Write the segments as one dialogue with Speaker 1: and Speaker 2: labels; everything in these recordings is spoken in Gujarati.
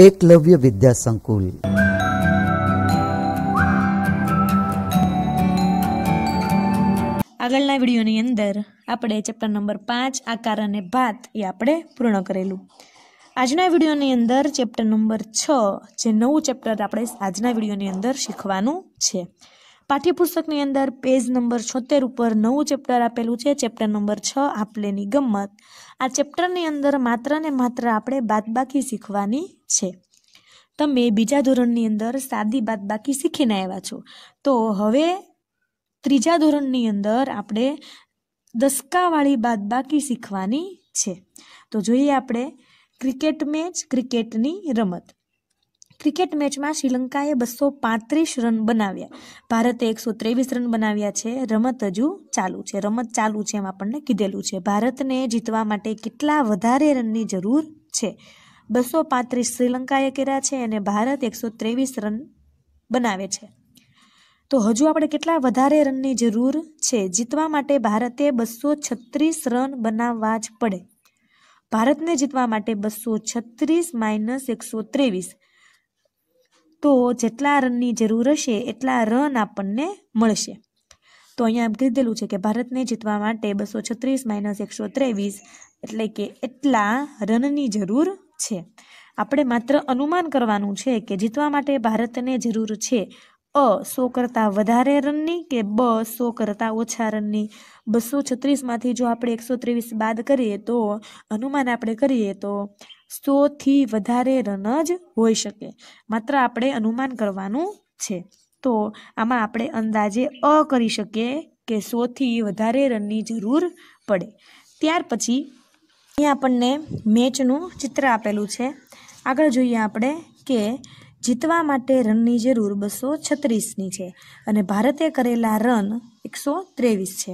Speaker 1: એકલવ્ય વિદ્યા સંકુલ આગળના વિડીયોની અંદર આપણે ચેપ્ટર નંબર પાંચ આકાર અને ભાત એ આપણે પૂર્ણ કરેલું આજના વિડીયોની અંદર ચેપ્ટર નંબર છ જે નવું ચેપ્ટર આપણે આજના વિડીયોની અંદર શીખવાનું છે પાઠ્યપુસ્તકની અંદર પેજ નંબર છોતેર ઉપર નવું ચેપ્ટર આપેલું છે ચેપ્ટર નંબર છ આપલેની ગમત આ ચેપ્ટરની અંદર માત્ર ને માત્ર આપણે બાદબાકી શીખવાની છે તમે બીજા ધોરણની અંદર સાદી બાદબાકી શીખીને આવ્યા છો તો હવે ત્રીજા ધોરણની અંદર આપણે દસકાવાળી બાદબાકી શીખવાની છે તો જોઈએ આપણે ક્રિકેટ મેચ ક્રિકેટની રમત ક્રિકેટ મેચમાં શ્રીલંકાએ બસો પાંત્રીસ રન બનાવ્યા ભારતે એકસો ત્રેવીસ રન બનાવ્યા છે રમત હજુ ચાલુ છે રમત ચાલુ છે એમ આપણને કીધેલું છે ભારતને જીતવા માટે કેટલા વધારે રનની જરૂર છે બસો પાંત્રીસ શ્રીલંકાએ કર્યા છે અને ભારત એકસો ત્રેવીસ રન બનાવે છે તો હજુ આપણે કેટલા વધારે રનની જરૂર છે જીતવા માટે ભારતે બસો છત્રીસ રન બનાવવા જ પડે ભારતને જીતવા માટે બસો છત્રીસ માઇનસ એકસો ત્રેવીસ તો જેટલા રનની જરૂર હશે એટલા રન આપણને મળશે તો અહીંયા એમ કીધેલું છે કે ભારતને જીતવા માટે બસો છત્રીસ માઇનસ એકસો ત્રેવીસ એટલે કે એટલા રનની જરૂર છે આપણે માત્ર અનુમાન કરવાનું છે કે જીતવા માટે ભારતને જરૂર છે અ સો કરતાં વધારે રનની કે બ સો કરતાં ઓછા રનની બસો છત્રીસમાંથી જો આપણે એકસો ત્રેવીસ બાદ કરીએ તો અનુમાન આપણે કરીએ તો સોથી વધારે રન જ હોઈ શકે માત્ર આપણે અનુમાન કરવાનું છે તો આમાં આપણે અંદાજે અ કરી શકીએ કે સોથી વધારે રનની જરૂર પડે ત્યાર પછી અહીં આપણને મેચનું ચિત્ર આપેલું છે આગળ જોઈએ આપણે કે જીતવા માટે રનની જરૂર બસો છત્રીસની છે અને ભારતે કરેલા રન એકસો ત્રેવીસ છે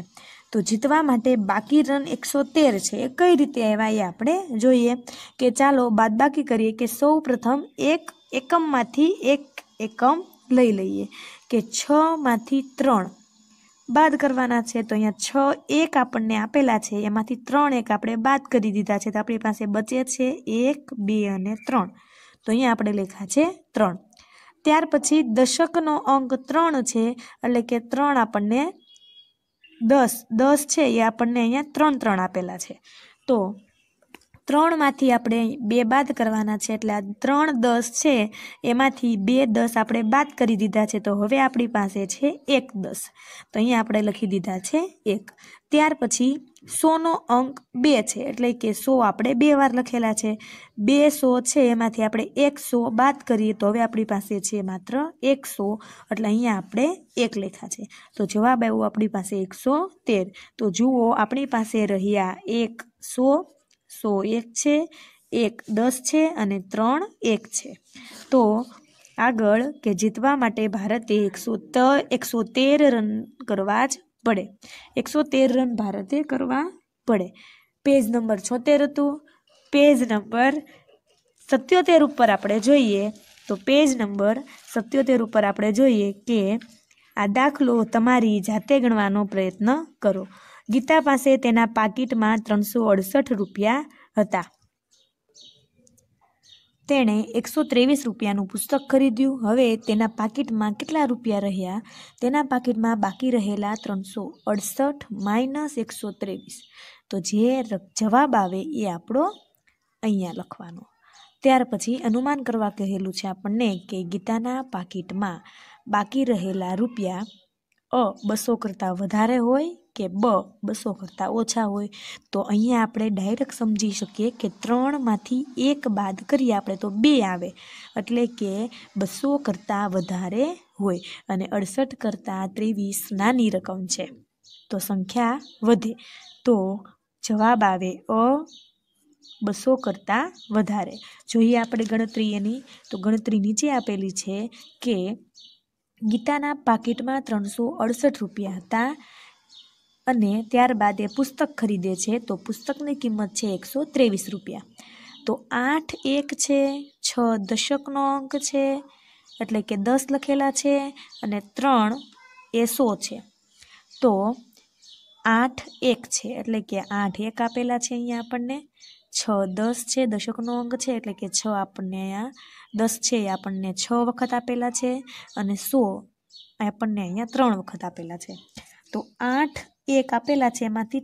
Speaker 1: તો જીતવા માટે બાકી રન એકસો તેર છે એ કઈ રીતે એવા એ આપણે જોઈએ કે ચાલો બાદબાકી કરીએ કે સૌ પ્રથમ એક એકમમાંથી એક એકમ લઈ લઈએ કે છમાંથી ત્રણ બાદ કરવાના છે તો અહીંયા છ એક આપણને આપેલા છે એમાંથી ત્રણ એક આપણે બાદ કરી દીધા છે તો આપણી પાસે બચે છે એક બે અને ત્રણ તો અહીંયા આપણે લેખા છે ત્રણ ત્યાર પછી દશકનો અંક ત્રણ છે એટલે કે ત્રણ આપણને દસ દસ છે એ આપણને અહીંયા ત્રણ ત્રણ આપેલા છે તો ત્રણમાંથી આપણે બે બાદ કરવાના છે એટલે આ ત્રણ દસ છે એમાંથી બે દસ આપણે બાદ કરી દીધા છે તો હવે આપણી પાસે છે એક દસ તો અહીંયા આપણે લખી દીધા છે એક ત્યાર પછી સોનો અંક બે છે એટલે કે સો આપણે બે વાર લખેલા છે બે સો છે એમાંથી આપણે એક સો બાદ કરીએ તો હવે આપણી પાસે છે માત્ર એકસો એટલે અહીંયા આપણે એક લેખા છે તો જવાબ આવ્યો આપણી પાસે એકસો તેર તો જુઓ આપણી પાસે રહ્યા એક સો સો એક છે એક દસ છે અને ત્રણ એક છે તો આગળ કે જીતવા માટે ભારતે એકસો એકસો તેર રન કરવા જ પડે એકસો તેર રન ભારતે કરવા પડે પેજ નંબર છોતેર હતું પેજ નંબર સત્યોતેર ઉપર આપણે જોઈએ તો પેજ નંબર સત્યોતેર ઉપર આપણે જોઈએ કે આ દાખલો તમારી જાતે ગણવાનો પ્રયત્ન કરો ગીતા પાસે તેના પાકીટમાં ત્રણસો અડસઠ રૂપિયા હતા તેણે એકસો ત્રેવીસ રૂપિયાનું પુસ્તક ખરીદ્યું હવે તેના પાકીટમાં કેટલા રૂપિયા રહ્યા તેના પાકીટમાં બાકી રહેલા ત્રણસો અડસઠ માઇનસ એકસો ત્રેવીસ તો જે જવાબ આવે એ આપણો અહીંયા લખવાનો ત્યાર પછી અનુમાન કરવા કહેલું છે આપણને કે ગીતાના પાકીટમાં બાકી રહેલા રૂપિયા અ બસો કરતાં વધારે હોય કે બ બસો કરતાં ઓછા હોય તો અહીંયા આપણે ડાયરેક્ટ સમજી શકીએ કે ત્રણમાંથી એક બાદ કરીએ આપણે તો બે આવે એટલે કે બસો કરતાં વધારે હોય અને અડસઠ કરતાં ત્રેવીસ નાની રકમ છે તો સંખ્યા વધે તો જવાબ આવે અ બસો કરતાં વધારે જોઈએ આપણે ગણતરી એની તો ગણતરી નીચે આપેલી છે કે ગીતાના પાકીટમાં ત્રણસો અડસઠ રૂપિયા હતા અને ત્યારબાદ એ પુસ્તક ખરીદે છે તો પુસ્તકની કિંમત છે એકસો ત્રેવીસ રૂપિયા તો આઠ એક છે છ દશકનો અંક છે એટલે કે દસ લખેલા છે અને ત્રણ એ સો છે તો આઠ એક છે એટલે કે આઠ એક આપેલા છે અહીંયા આપણને છ દસ છે દશકનો અંક છે એટલે કે છ આપણને અહીંયા દસ છે એ આપણને છ વખત આપેલા છે અને સો આપણને અહીંયા ત્રણ વખત આપેલા છે તો આઠ એક આપેલા છે એમાંથી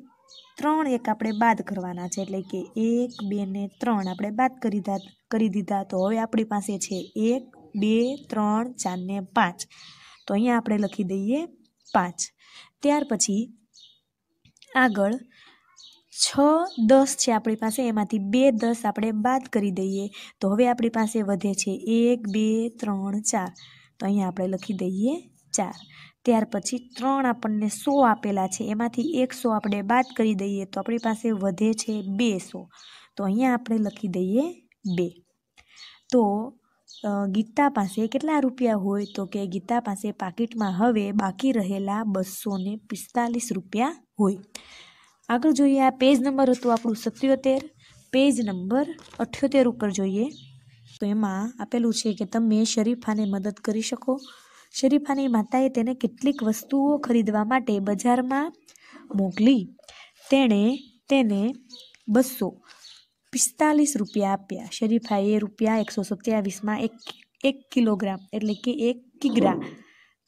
Speaker 1: ત્રણ એક આપણે બાદ કરવાના છે એટલે કે એક બે ને ત્રણ આપણે બાદ કરી દીધા કરી દીધા તો હવે આપણી પાસે છે એક બે ત્રણ ચાર ને પાંચ તો અહીંયા આપણે લખી દઈએ પાંચ ત્યાર પછી આગળ છ દસ છે આપણી પાસે એમાંથી બે દસ આપણે બાદ કરી દઈએ તો હવે આપણી પાસે વધે છે એક બે ત્રણ ચાર તો અહીંયા આપણે લખી દઈએ ચાર ત્યાર પછી ત્રણ આપણને સો આપેલા છે એમાંથી એકસો આપણે બાદ કરી દઈએ તો આપણી પાસે વધે છે બે સો તો અહીંયા આપણે લખી દઈએ બે તો ગીતા પાસે કેટલા રૂપિયા હોય તો કે ગીતા પાસે પાકીટમાં હવે બાકી રહેલા બસો પિસ્તાલીસ રૂપિયા હોય આગળ જોઈએ આ પેજ નંબર હતું આપણું સત્યોતેર પેજ નંબર અઠ્યોતેર ઉપર જોઈએ તો એમાં આપેલું છે કે તમે શરીફાને મદદ કરી શકો શરીફાની માતાએ તેને કેટલીક વસ્તુઓ ખરીદવા માટે બજારમાં મોકલી તેણે તેને બસો પિસ્તાલીસ રૂપિયા આપ્યા શરીફાએ રૂપિયા એકસો સત્યાવીસમાં એક એક કિલોગ્રામ એટલે કે એક કિગ્રા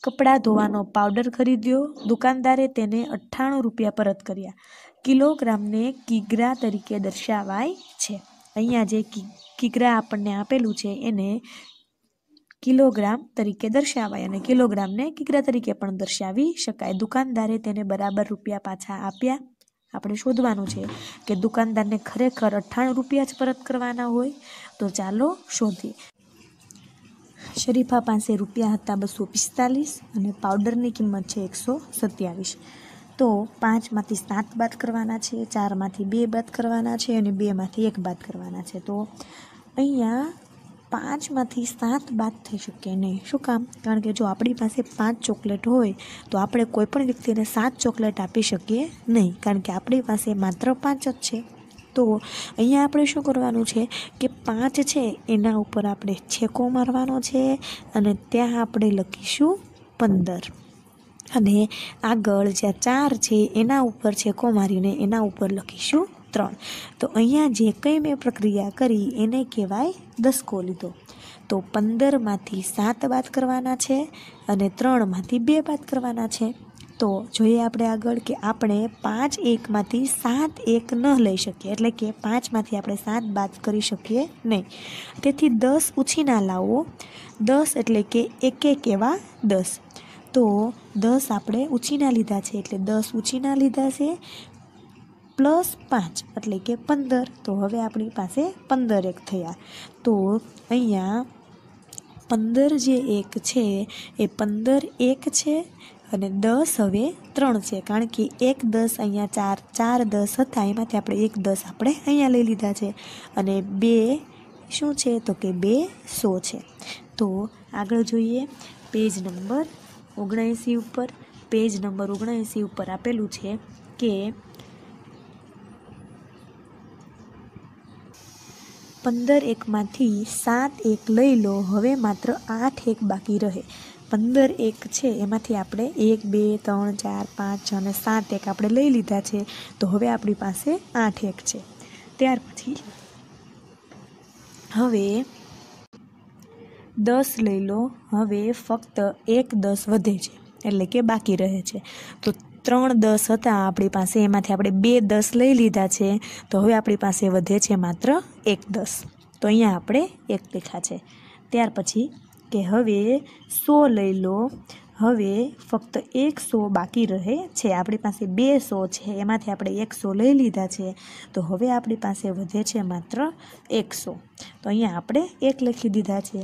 Speaker 1: કપડાં ધોવાનો પાવડર ખરીદ્યો દુકાનદારે તેને અઠ્ઠાણું રૂપિયા પરત કર્યા કિલોગ્રામને કિગ્રા તરીકે દર્શાવાય છે અહીંયા જે કિગ્રા આપણને આપેલું છે એને કિલોગ્રામ તરીકે દર્શાવાય અને કિલોગ્રામને કિગ્રા તરીકે પણ દર્શાવી શકાય દુકાનદારે તેને બરાબર રૂપિયા પાછા આપ્યા આપણે શોધવાનું છે કે દુકાનદારને ખરેખર અઠ્ઠાણું રૂપિયા જ પરત કરવાના હોય તો ચાલો શોધીએ શરીફા પાસે રૂપિયા હતા બસો પિસ્તાલીસ અને પાવડરની કિંમત છે એકસો સત્યાવીસ તો પાંચમાંથી સાત બાદ કરવાના છે ચારમાંથી બે બાદ કરવાના છે અને બેમાંથી એક બાદ કરવાના છે તો અહીંયા પાંચમાંથી સાત બાદ થઈ શકે નહીં શું કામ કારણ કે જો આપણી પાસે પાંચ ચોકલેટ હોય તો આપણે કોઈપણ વ્યક્તિને સાત ચોકલેટ આપી શકીએ નહીં કારણ કે આપણી પાસે માત્ર પાંચ જ છે તો અહીંયા આપણે શું કરવાનું છે કે પાંચ છે એના ઉપર આપણે છેકો મારવાનો છે અને ત્યાં આપણે લખીશું પંદર અને આગળ જ્યાં ચાર છે એના ઉપર છેકો મારીને એના ઉપર લખીશું ત્રણ તો અહીંયા જે કંઈ મેં પ્રક્રિયા કરી એને કહેવાય દસકો લીધો તો પંદરમાંથી સાત બાદ કરવાના છે અને ત્રણમાંથી બે બાદ કરવાના છે તો જોઈએ આપણે આગળ કે આપણે પાંચ એકમાંથી સાત એક ન લઈ શકીએ એટલે કે પાંચમાંથી આપણે સાત બાદ કરી શકીએ નહીં તેથી દસ ઉછીના લાવો દસ એટલે કે એક એક એવા દસ તો દસ આપણે ઉછીના લીધા છે એટલે દસ ઉછીના લીધા છે પ્લસ પાંચ એટલે કે પંદર તો હવે આપણી પાસે પંદર એક થયા તો અહીંયા પંદર જે એક છે એ પંદર એક છે અને દસ હવે ત્રણ છે કારણ કે એક દસ અહીંયા ચાર ચાર દસ હતા એમાંથી આપણે એક દસ આપણે અહીંયા લઈ લીધા છે અને બે શું છે તો કે બે સો છે તો આગળ જોઈએ પેજ નંબર ઓગણએંસી ઉપર પેજ નંબર ઓગણએંસી ઉપર આપેલું છે કે પંદર એકમાંથી સાત એક લઈ લો હવે માત્ર આઠ એક બાકી રહે પંદર એક છે એમાંથી આપણે એક બે ત્રણ ચાર પાંચ અને સાત એક આપણે લઈ લીધા છે તો હવે આપણી પાસે આઠ એક છે ત્યાર પછી હવે દસ લઈ લો હવે ફક્ત એક દસ વધે છે એટલે કે બાકી રહે છે તો ત્રણ દસ હતા આપણી પાસે એમાંથી આપણે બે દસ લઈ લીધા છે તો હવે આપણી પાસે વધે છે માત્ર એક દસ તો અહીંયા આપણે એક લખ્યા છે ત્યાર પછી કે હવે સો લઈ લો હવે ફક્ત એક સો બાકી રહે છે આપણી પાસે બે સો છે એમાંથી આપણે એક સો લઈ લીધા છે તો હવે આપણી પાસે વધે છે માત્ર એકસો તો અહીંયા આપણે એક લખી દીધા છે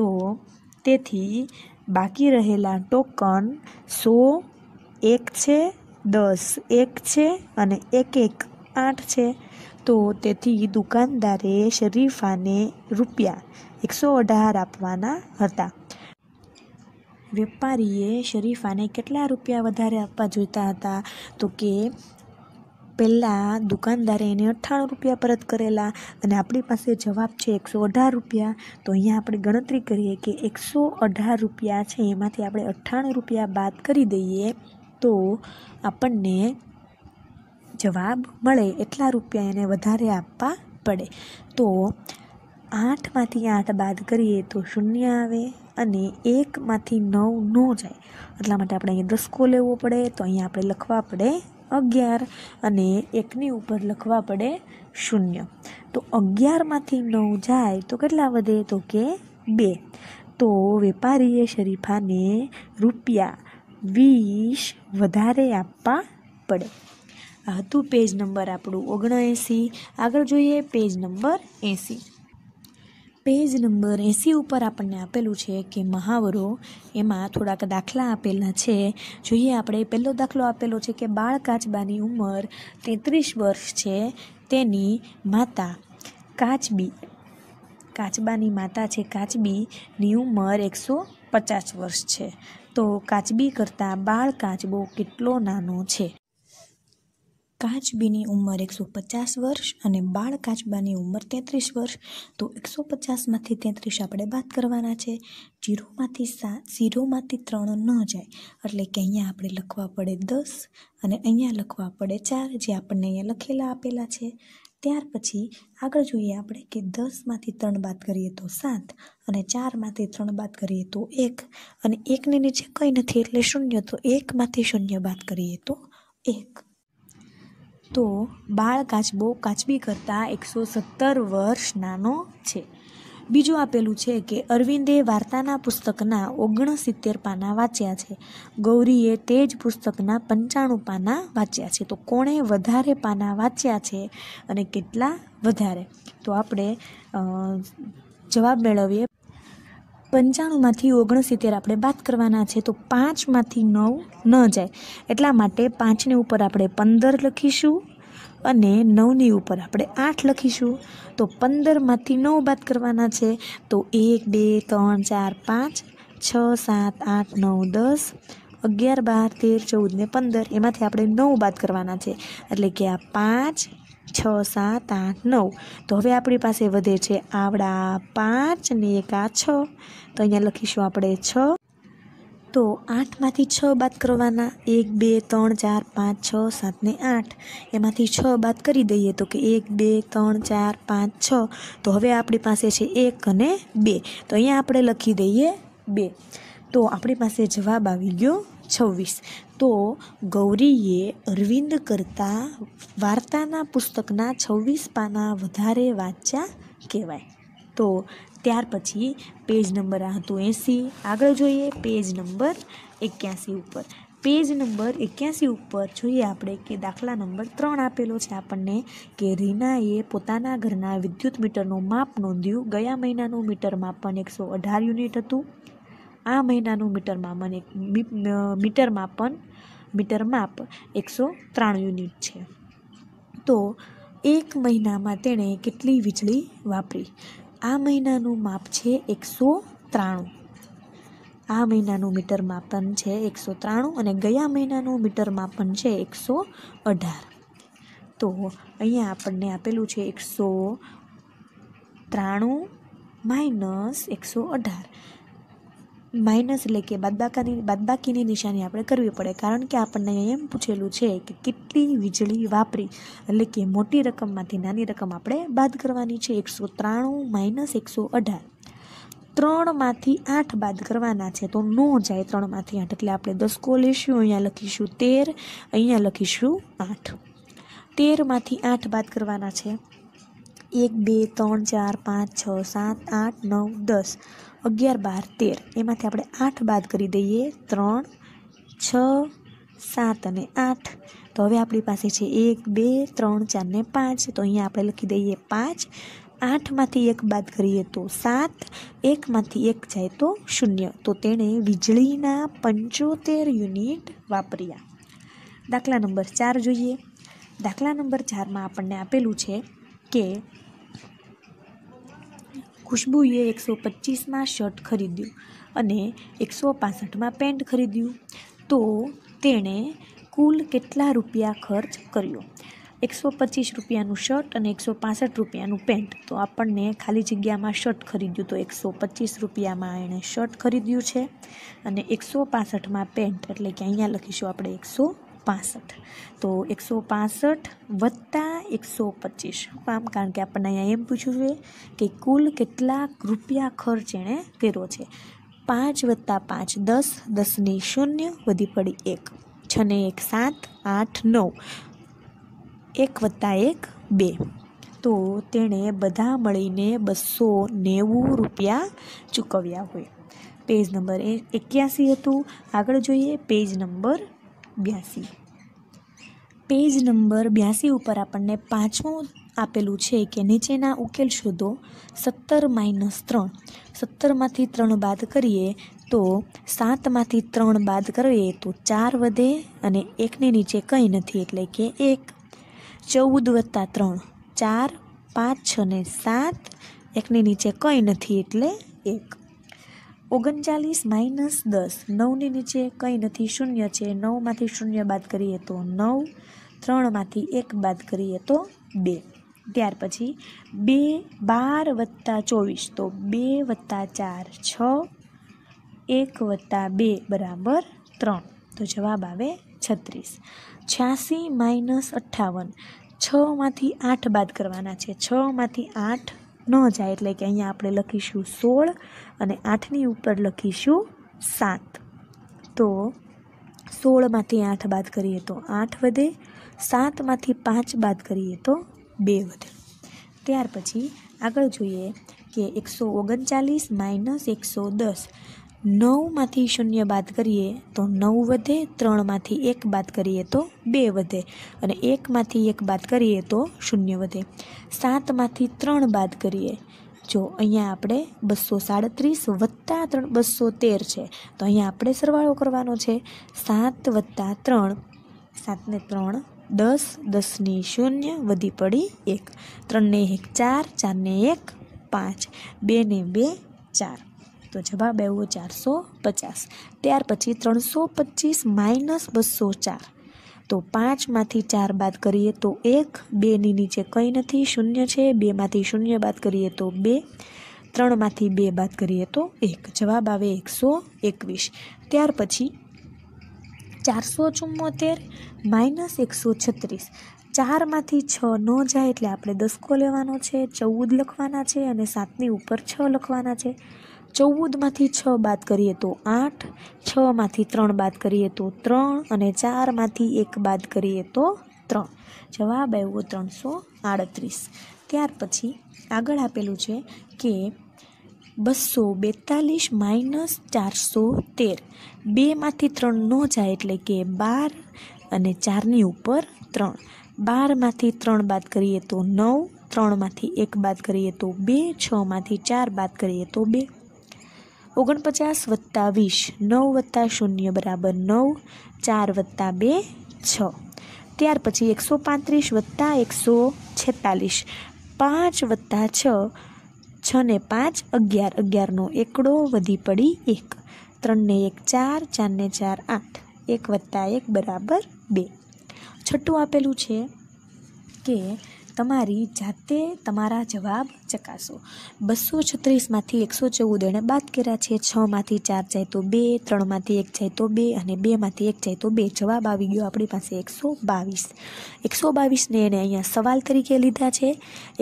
Speaker 1: તો તેથી બાકી રહેલા ટોકન સો એક છે દસ એક છે અને એક એક આઠ છે તો તેથી દુકાનદારે શરીફાને રૂપિયા એકસો અઢાર આપવાના હતા વેપારીએ શરીફાને કેટલા રૂપિયા વધારે આપવા જોઈતા હતા તો કે પહેલાં દુકાનદારે એને અઠ્ઠાણું રૂપિયા પરત કરેલા અને આપણી પાસે જવાબ છે એકસો અઢાર રૂપિયા તો અહીંયા આપણે ગણતરી કરીએ કે એકસો અઢાર રૂપિયા છે એમાંથી આપણે અઠ્ઠાણું રૂપિયા બાદ કરી દઈએ તો આપણને જવાબ મળે એટલા રૂપિયા એને વધારે આપવા પડે તો આઠમાંથી આઠ બાદ કરીએ તો શૂન્ય આવે અને એકમાંથી નવ ન જાય એટલા માટે આપણે અહીંયા દસકો લેવો પડે તો અહીંયા આપણે લખવા પડે અગિયાર અને એકની ઉપર લખવા પડે શૂન્ય તો અગિયારમાંથી નવ જાય તો કેટલા વધે તો કે બે તો વેપારીએ શરીફાને રૂપિયા વીસ વધારે આપવા પડે આ હતું પેજ નંબર આપણું ઓગણએંસી આગળ જોઈએ પેજ નંબર એંસી પેજ નંબર એંસી ઉપર આપણને આપેલું છે કે મહાવરો એમાં થોડાક દાખલા આપેલા છે જોઈએ આપણે પહેલો દાખલો આપેલો છે કે બાળ કાચબાની ઉંમર તેત્રીસ વર્ષ છે તેની માતા કાચબી કાચબાની માતા છે કાચબીની ઉંમર એકસો પચાસ વર્ષ છે તો કાચબી કરતાં બાળ કાચબો કેટલો નાનો છે કાચબીની ઉંમર એકસો પચાસ વર્ષ અને બાળ કાચબાની ઉંમર તેત્રીસ વર્ષ તો એકસો પચાસમાંથી તેત્રીસ આપણે બાદ કરવાના છે જીરોમાંથી સા ઝીરોમાંથી ત્રણ ન જાય એટલે કે અહીંયા આપણે લખવા પડે દસ અને અહીંયા લખવા પડે ચાર જે આપણને અહીંયા લખેલા આપેલા છે ત્યાર પછી આગળ જોઈએ આપણે કે દસમાંથી ત્રણ બાદ કરીએ તો સાત અને ચારમાંથી ત્રણ બાદ કરીએ તો એક અને એકની નીચે કંઈ નથી એટલે શૂન્ય તો એકમાંથી શૂન્ય બાદ કરીએ તો એક તો બાળ કાચબો કાચબી કરતાં એકસો સત્તર વર્ષ નાનો છે બીજું આપેલું છે કે અરવિંદે વાર્તાના પુસ્તકના ઓગણસિત્તેર પાના વાંચ્યા છે ગૌરીએ તે જ પુસ્તકના પંચાણું પાના વાંચ્યા છે તો કોણે વધારે પાના વાંચ્યા છે અને કેટલા વધારે તો આપણે જવાબ મેળવીએ પંચાણુંમાંથી ઓગણસિત્તેર આપણે બાદ કરવાના છે તો પાંચમાંથી નવ ન જાય એટલા માટે પાંચની ઉપર આપણે પંદર લખીશું અને નવની ઉપર આપણે આઠ લખીશું તો પંદરમાંથી નવ બાદ કરવાના છે તો એક બે ત્રણ ચાર પાંચ છ સાત આઠ નવ દસ અગિયાર બાર તેર ચૌદ ને પંદર એમાંથી આપણે નવ બાદ કરવાના છે એટલે કે આ પાંચ છ સાત આઠ નવ તો હવે આપણી પાસે વધે છે આવડા પાંચ ને એક આ છ તો અહીંયા લખીશું આપણે છ તો આઠમાંથી છ બાદ કરવાના એક બે ત્રણ ચાર પાંચ છ સાત ને આઠ એમાંથી છ બાદ કરી દઈએ તો કે એક બે ત્રણ ચાર પાંચ છ તો હવે આપણી પાસે છે એક અને બે તો અહીંયા આપણે લખી દઈએ બે તો આપણી પાસે જવાબ આવી ગયો છવ્વીસ તો ગૌરીએ અરવિંદ કરતાં વાર્તાના પુસ્તકના છવ્વીસ પાના વધારે વાંચ્યા કહેવાય તો ત્યાર પછી પેજ નંબર આ હતો એંસી આગળ જોઈએ પેજ નંબર એક્યાસી ઉપર પેજ નંબર એક્યાસી ઉપર જોઈએ આપણે કે દાખલા નંબર ત્રણ આપેલો છે આપણને કે રીનાએ પોતાના ઘરના વિદ્યુત મીટરનું માપ નોંધ્યું ગયા મહિનાનું મીટર માપન એકસો અઢાર યુનિટ હતું આ મહિનાનું મીટરમાં મને મીટરમાં પણ મીટર માપ એકસો ત્રાણ યુનિટ છે તો એક મહિનામાં તેણે કેટલી વીજળી વાપરી આ મહિનાનું માપ છે એકસો ત્રાણું આ મહિનાનું મીટર માપન છે એકસો ત્રાણું અને ગયા મહિનાનું મીટર માપન છે એકસો અઢાર તો અહીંયા આપણને આપેલું છે એકસો ત્રાણું માઇનસ એકસો અઢાર માઇનસ એટલે કે બાદબાકાની બાદબાકીની નિશાની આપણે કરવી પડે કારણ કે આપણને એમ પૂછેલું છે કે કેટલી વીજળી વાપરી એટલે કે મોટી રકમમાંથી નાની રકમ આપણે બાદ કરવાની છે એકસો ત્રાણું માઇનસ એકસો અઢાર ત્રણમાંથી આઠ બાદ કરવાના છે તો નો જાય ત્રણમાંથી આઠ એટલે આપણે દસકો લઈશું અહીંયા લખીશું તેર અહીંયા લખીશું આઠ તેરમાંથી આઠ બાદ કરવાના છે એક બે ત્રણ ચાર પાંચ છ સાત આઠ નવ દસ અગિયાર બાર તેર એમાંથી આપણે આઠ બાદ કરી દઈએ ત્રણ છ સાત અને આઠ તો હવે આપણી પાસે છે એક બે ત્રણ ચાર ને પાંચ તો અહીંયા આપણે લખી દઈએ પાંચ આઠમાંથી એક બાદ કરીએ તો સાત એકમાંથી એક જાય તો શૂન્ય તો તેણે વીજળીના પંચોતેર યુનિટ વાપર્યા દાખલા નંબર ચાર જોઈએ દાખલા નંબર ચારમાં આપણને આપેલું છે કે ખુશ્બુએ એકસો પચીસમાં શર્ટ ખરીદ્યું અને એકસો પાસઠમાં પેન્ટ ખરીદ્યું તો તેણે કુલ કેટલા રૂપિયા ખર્ચ કર્યો એકસો પચીસ રૂપિયાનું શર્ટ અને એકસો પાસઠ રૂપિયાનું પેન્ટ તો આપણને ખાલી જગ્યામાં શર્ટ ખરીદ્યું તો એકસો પચીસ રૂપિયામાં એણે શર્ટ ખરીદ્યું છે અને એકસો પાસઠમાં પેન્ટ એટલે કે અહીંયા લખીશું આપણે એકસો પાસઠ તો એકસો પાસઠ વત્તા એકસો પચીસ આમ કારણ કે આપણને અહીંયા એમ પૂછ્યું છે કે કુલ કેટલા રૂપિયા ખર્ચ એણે કર્યો છે પાંચ વત્તા પાંચ દસ દસની શૂન્ય વધી પડી એક છને એક સાત આઠ નવ એક વત્તા એક બે તો તેણે બધા મળીને બસો નેવું રૂપિયા ચૂકવ્યા હોય પેજ નંબર એ એક્યાસી હતું આગળ જોઈએ પેજ નંબર બ્યાસી પેજ નંબર બ્યાસી ઉપર આપણને પાંચમું આપેલું છે કે નીચેના ઉકેલ શોધો સત્તર માઇનસ ત્રણ સત્તરમાંથી ત્રણ બાદ કરીએ તો સાતમાંથી ત્રણ બાદ કરીએ તો ચાર વધે અને એકની નીચે કંઈ નથી એટલે કે એક ચૌદ વત્તા ત્રણ ચાર પાંચ છ સાત એકની નીચે કંઈ નથી એટલે એક ઓગણચાલીસ માઇનસ દસ નવની નીચે કંઈ નથી શૂન્ય છે નવમાંથી શૂન્ય બાદ કરીએ તો નવ ત્રણમાંથી એક બાદ કરીએ તો બે ત્યાર પછી બે બાર વત્તા ચોવીસ તો બે વત્તા ચાર છ એક વત્તા બે બરાબર ત્રણ તો જવાબ આવે છત્રીસ છ્યાસી માઇનસ અઠ્ઠાવન છમાંથી આઠ બાદ કરવાના છે છમાંથી આઠ ન જાય એટલે કે અહીંયા આપણે લખીશું સોળ અને આઠની ઉપર લખીશું સાત તો સોળમાંથી આઠ બાદ કરીએ તો આઠ વધે સાતમાંથી પાંચ બાદ કરીએ તો બે વધે ત્યાર પછી આગળ જોઈએ કે એકસો ઓગણચાલીસ માઇનસ એકસો દસ નવમાંથી શૂન્ય બાદ કરીએ તો નવ વધે ત્રણમાંથી એક બાદ કરીએ તો બે વધે અને એકમાંથી એક બાદ કરીએ તો શૂન્ય વધે સાતમાંથી ત્રણ બાદ કરીએ જો અહીંયા આપણે બસો સાડત્રીસ વત્તા ત્રણ બસો તેર છે તો અહીંયા આપણે સરવાળો કરવાનો છે સાત વત્તા ત્રણ સાતને ત્રણ દસ દસની શૂન્ય વધી પડી એક ત્રણને એક ચાર ચારને એક પાંચ બેને બે ચાર તો જવાબ આવ્યો ચારસો પચાસ ત્યાર પછી ત્રણસો પચીસ માઇનસ બસો ચાર તો પાંચમાંથી ચાર બાદ કરીએ તો એક બેની નીચે કંઈ નથી શૂન્ય છે બેમાંથી શૂન્ય બાદ કરીએ તો બે ત્રણમાંથી બે બાદ કરીએ તો એક જવાબ આવે એકસો એકવીસ ત્યાર પછી ચારસો ચુમ્મોતેર માઇનસ એકસો છત્રીસ ચારમાંથી છ ન જાય એટલે આપણે દસકો લેવાનો છે ચૌદ લખવાના છે અને સાતની ઉપર છ લખવાના છે ચૌદમાંથી છ બાદ કરીએ તો આઠ છમાંથી ત્રણ બાદ કરીએ તો ત્રણ અને ચારમાંથી એક બાદ કરીએ તો ત્રણ જવાબ આવ્યો ત્રણસો આડત્રીસ ત્યાર પછી આગળ આપેલું છે કે બસો બેતાલીસ માઇનસ ચારસો તેર બેમાંથી ત્રણ ન જાય એટલે કે બાર અને ચારની ઉપર ત્રણ બારમાંથી ત્રણ બાદ કરીએ તો નવ ત્રણમાંથી એક બાદ કરીએ તો બે છમાંથી ચાર બાદ કરીએ તો બે ઓગણપચાસ વત્તા વીસ નવ વત્તા શૂન્ય બરાબર નવ ચાર વત્તા બે છ ત્યાર પછી એકસો પાંત્રીસ વત્તા એકસો છેતાલીસ પાંચ વત્તા છ છ ને પાંચ અગિયાર અગિયારનો એકડો વધી પડી એક ત્રણને એક ચાર ચારને ચાર આઠ એક વત્તા એક બરાબર બે છઠ્ઠું આપેલું છે કે તમારી જાતે તમારા જવાબ ચકાસો બસો છત્રીસમાંથી એકસો ચૌદ એણે બાદ કર્યા છે છમાંથી ચાર જાય તો બે ત્રણમાંથી એક જાય તો બે અને બેમાંથી એક જાય તો બે જવાબ આવી ગયો આપણી પાસે એકસો બાવીસ એકસો બાવીસને એણે અહીંયા સવાલ તરીકે લીધા છે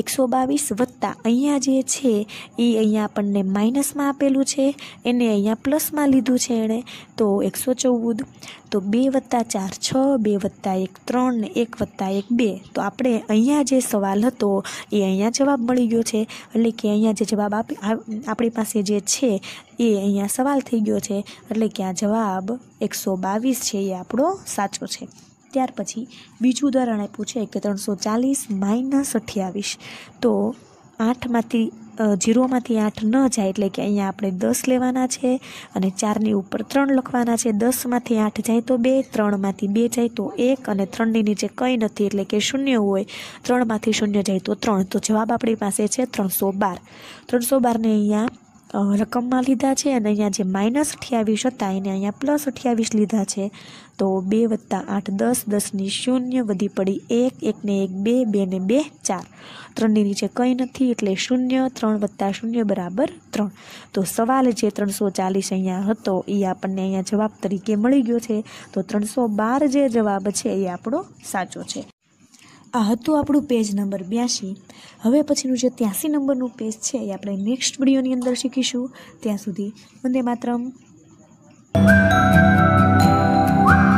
Speaker 1: એકસો બાવીસ વત્તા અહીંયા જે છે એ અહીંયા આપણને માઇનસમાં આપેલું છે એને અહીંયા પ્લસમાં લીધું છે એણે તો એકસો ચૌદ તો બે વત્તા ચાર છ બે વત્તા એક ત્રણ ને એક વત્તા એક બે તો આપણે અહીંયા જે સવાલ હતો એ અહીંયા જવાબ મળી ગયો છે એટલે કે અહીંયા જે જવાબ આપી આપણી પાસે જે છે એ અહીંયા સવાલ થઈ ગયો છે એટલે કે આ જવાબ એકસો બાવીસ છે એ આપણો સાચો છે ત્યાર પછી બીજું ઉદાહરણ આપ્યું છે કે ત્રણસો ચાલીસ માઇનસ અઠ્યાવીસ તો આઠમાંથી જીરોમાંથી આઠ ન જાય એટલે કે અહીંયા આપણે દસ લેવાના છે અને ચારની ઉપર ત્રણ લખવાના છે દસમાંથી આઠ જાય તો બે ત્રણમાંથી બે જાય તો એક અને ત્રણની નીચે કંઈ નથી એટલે કે શૂન્ય હોય ત્રણમાંથી શૂન્ય જાય તો ત્રણ તો જવાબ આપણી પાસે છે ત્રણસો બાર ત્રણસો બારને અહીંયા રકમમાં લીધા છે અને અહીંયા જે માઇનસ અઠ્યાવીસ હતા એને અહીંયા પ્લસ અઠ્યાવીસ લીધા છે તો બે વત્તા આઠ દસ દસની શૂન્ય વધી પડી એક એકને એક બે બેને બે ચાર ત્રણની નીચે કંઈ નથી એટલે શૂન્ય ત્રણ વત્તા શૂન્ય બરાબર ત્રણ તો સવાલ જે ત્રણસો ચાલીસ અહીંયા હતો એ આપણને અહીંયા જવાબ તરીકે મળી ગયો છે તો ત્રણસો બાર જે જવાબ છે એ આપણો સાચો છે આ હતું આપણું પેજ નંબર બ્યાસી હવે પછીનું જે ત્યાંસી નંબરનું પેજ છે એ આપણે નેક્સ્ટ વિડીયોની અંદર શીખીશું ત્યાં સુધી વંદે માત્રમ Thank you.